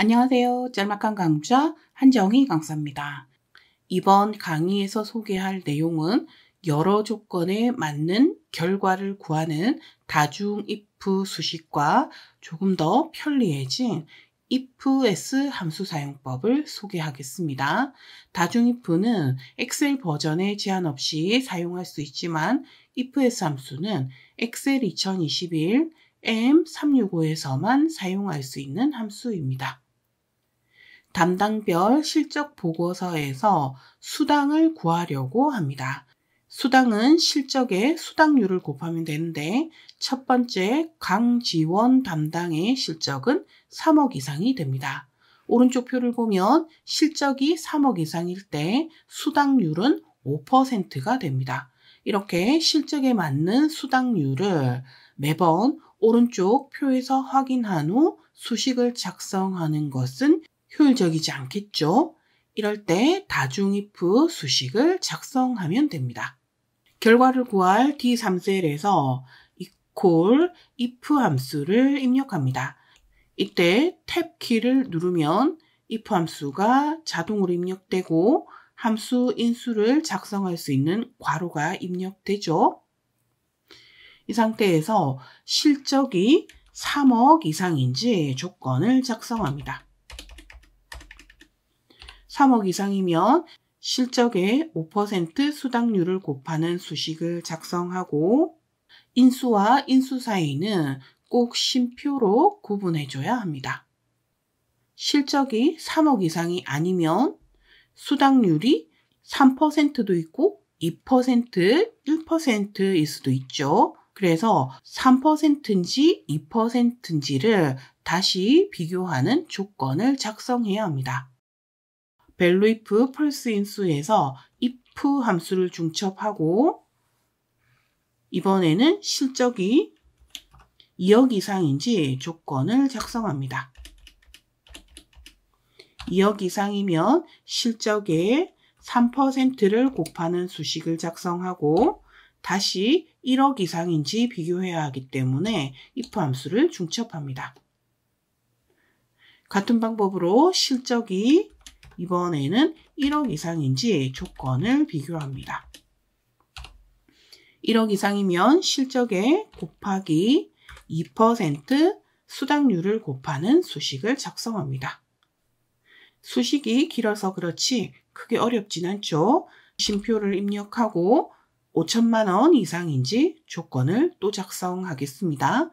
안녕하세요. 짤막한 강좌 한정희 강사입니다. 이번 강의에서 소개할 내용은 여러 조건에 맞는 결과를 구하는 다중 if 수식과 조금 더 편리해진 if-s 함수 사용법을 소개하겠습니다. 다중 if는 엑셀 버전에 제한 없이 사용할 수 있지만 if-s 함수는 엑셀 2021 M365에서만 사용할 수 있는 함수입니다. 담당별 실적 보고서에서 수당을 구하려고 합니다. 수당은 실적의 수당률을 곱하면 되는데 첫 번째 강지원 담당의 실적은 3억 이상이 됩니다. 오른쪽 표를 보면 실적이 3억 이상일 때 수당률은 5%가 됩니다. 이렇게 실적에 맞는 수당률을 매번 오른쪽 표에서 확인한 후 수식을 작성하는 것은 효율적이지 않겠죠? 이럴 때다중 i f 수식을 작성하면 됩니다. 결과를 구할 D3셀에서 equal if 함수를 입력합니다. 이때 탭 키를 누르면 if 함수가 자동으로 입력되고 함수 인수를 작성할 수 있는 괄호가 입력되죠. 이 상태에서 실적이 3억 이상인지 조건을 작성합니다. 3억 이상이면 실적의 5% 수당률을 곱하는 수식을 작성하고 인수와 인수 사이는 꼭 심표로 구분해줘야 합니다. 실적이 3억 이상이 아니면 수당률이 3%도 있고 2%, 1%일 수도 있죠. 그래서 3%인지 2%인지를 다시 비교하는 조건을 작성해야 합니다. belloif 벨루이프 펄스 인수에서 if 함수를 중첩하고 이번에는 실적이 2억 이상인지 조건을 작성합니다. 2억 이상이면 실적의 3%를 곱하는 수식을 작성하고 다시 1억 이상인지 비교해야 하기 때문에 if 함수를 중첩합니다. 같은 방법으로 실적이 이번에는 1억 이상인지 조건을 비교합니다. 1억 이상이면 실적에 곱하기 2% 수당률을 곱하는 수식을 작성합니다. 수식이 길어서 그렇지 크게 어렵진 않죠. 심표를 입력하고 5천만 원 이상인지 조건을 또 작성하겠습니다.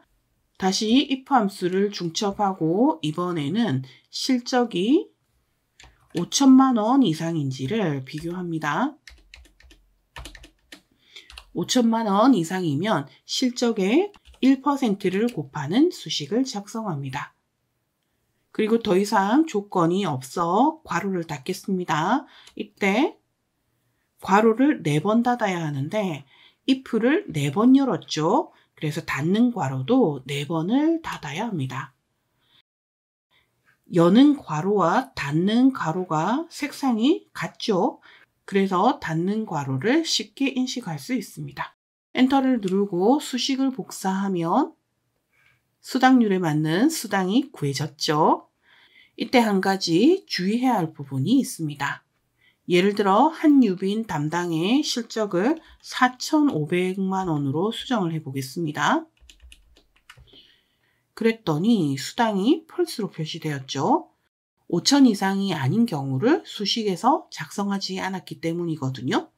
다시 if 함수를 중첩하고 이번에는 실적이 5천만 원 이상인지를 비교합니다. 5천만 원 이상이면 실적의 1%를 곱하는 수식을 작성합니다. 그리고 더 이상 조건이 없어 괄호를 닫겠습니다. 이때 괄호를 4번 닫아야 하는데 if를 4번 열었죠. 그래서 닫는 괄호도 4번을 닫아야 합니다. 여는 괄호와 닫는 괄호가 색상이 같죠. 그래서 닫는 괄호를 쉽게 인식할 수 있습니다. 엔터를 누르고 수식을 복사하면 수당률에 맞는 수당이 구해졌죠. 이때 한 가지 주의해야 할 부분이 있습니다. 예를 들어 한 유빈 담당의 실적을 4,500만 원으로 수정을 해보겠습니다. 그랬더니 수당이 펄스로 표시되었죠. 5천 이상이 아닌 경우를 수식에서 작성하지 않았기 때문이거든요.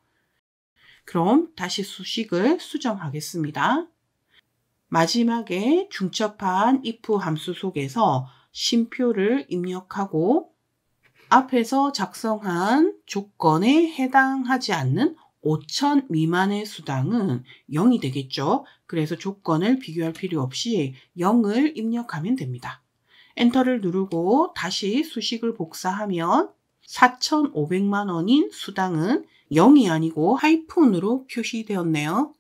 그럼 다시 수식을 수정하겠습니다. 마지막에 중첩한 if 함수 속에서 심표를 입력하고 앞에서 작성한 조건에 해당하지 않는 5천 미만의 수당은 0이 되겠죠. 그래서 조건을 비교할 필요 없이 0을 입력하면 됩니다. 엔터를 누르고 다시 수식을 복사하면 4,500만 원인 수당은 0이 아니고 하이픈으로 표시되었네요.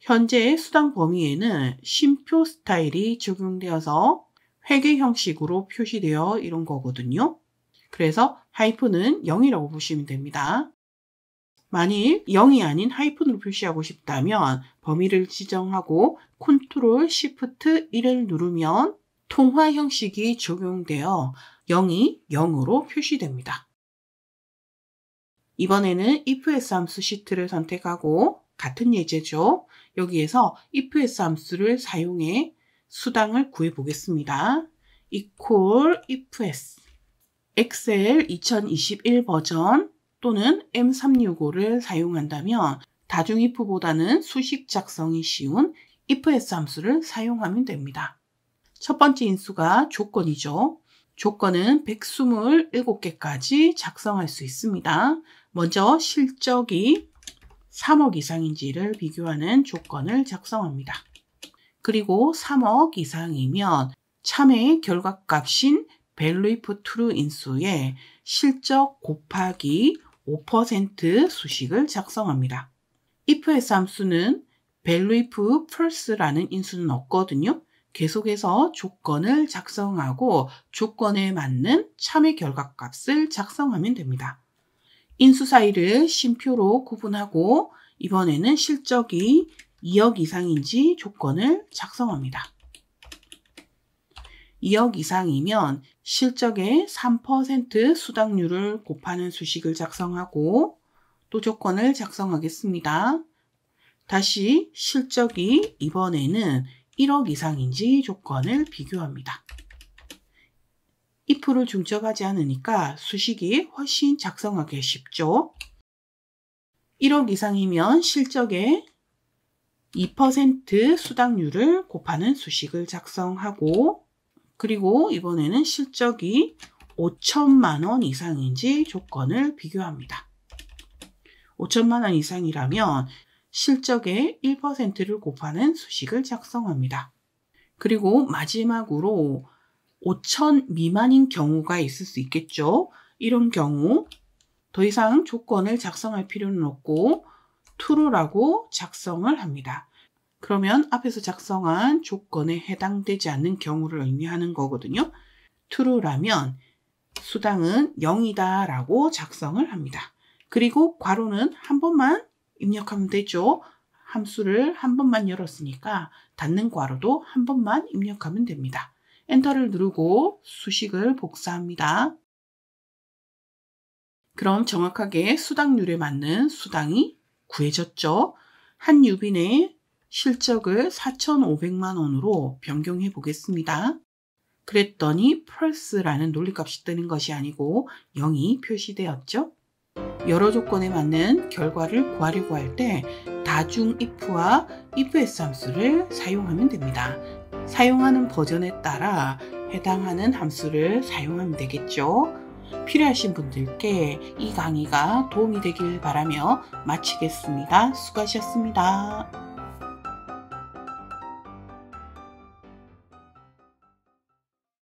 현재 수당 범위에는 심표 스타일이 적용되어서 회계 형식으로 표시되어 이런 거거든요. 그래서 하이픈은 0이라고 보시면 됩니다. 만일 0이 아닌 하이픈으로 표시하고 싶다면 범위를 지정하고 Ctrl Shift 1을 누르면 통화 형식이 적용되어 0이 0으로 표시됩니다. 이번에는 if-s 함수 시트를 선택하고 같은 예제죠. 여기에서 if-s 함수를 사용해 수당을 구해 보겠습니다. equal if-s x 엑 l 2021 버전 또는 M365를 사용한다면 다중if보다는 수식 작성이 쉬운 ifs 함수를 사용하면 됩니다. 첫 번째 인수가 조건이죠. 조건은 127개까지 작성할 수 있습니다. 먼저 실적이 3억 이상인지를 비교하는 조건을 작성합니다. 그리고 3억 이상이면 참의 결과값인 value 밸류 true 인수에 실적 곱하기 5% 수식을 작성합니다. if의 함수는 valueif false라는 인수는 없거든요. 계속해서 조건을 작성하고 조건에 맞는 참의 결과값을 작성하면 됩니다. 인수 사이를 심표로 구분하고 이번에는 실적이 2억 이상인지 조건을 작성합니다. 2억 이상이면 실적의 3% 수당률을 곱하는 수식을 작성하고 또 조건을 작성하겠습니다. 다시 실적이 이번에는 1억 이상인지 조건을 비교합니다. if를 중첩하지 않으니까 수식이 훨씬 작성하기 쉽죠. 1억 이상이면 실적의 2% 수당률을 곱하는 수식을 작성하고 그리고 이번에는 실적이 5천만 원 이상인지 조건을 비교합니다. 5천만 원 이상이라면 실적의 1%를 곱하는 수식을 작성합니다. 그리고 마지막으로 5천 미만인 경우가 있을 수 있겠죠. 이런 경우 더 이상 조건을 작성할 필요는 없고 true라고 작성을 합니다. 그러면 앞에서 작성한 조건에 해당되지 않는 경우를 의미하는 거거든요. true라면 수당은 0이다 라고 작성을 합니다. 그리고 괄호는 한 번만 입력하면 되죠. 함수를 한 번만 열었으니까 닫는 괄호도 한 번만 입력하면 됩니다. 엔터를 누르고 수식을 복사합니다. 그럼 정확하게 수당률에 맞는 수당이 구해졌죠. 한 유빈의 실적을 4,500만 원으로 변경해 보겠습니다. 그랬더니 플러스라는 논리값이 뜨는 것이 아니고 0이 표시되었죠. 여러 조건에 맞는 결과를 구하려고 할 때 다중 if와 i f e s 함수를 사용하면 됩니다. 사용하는 버전에 따라 해당하는 함수를 사용하면 되겠죠. 필요하신 분들께 이 강의가 도움이 되길 바라며 마치겠습니다. 수고하셨습니다.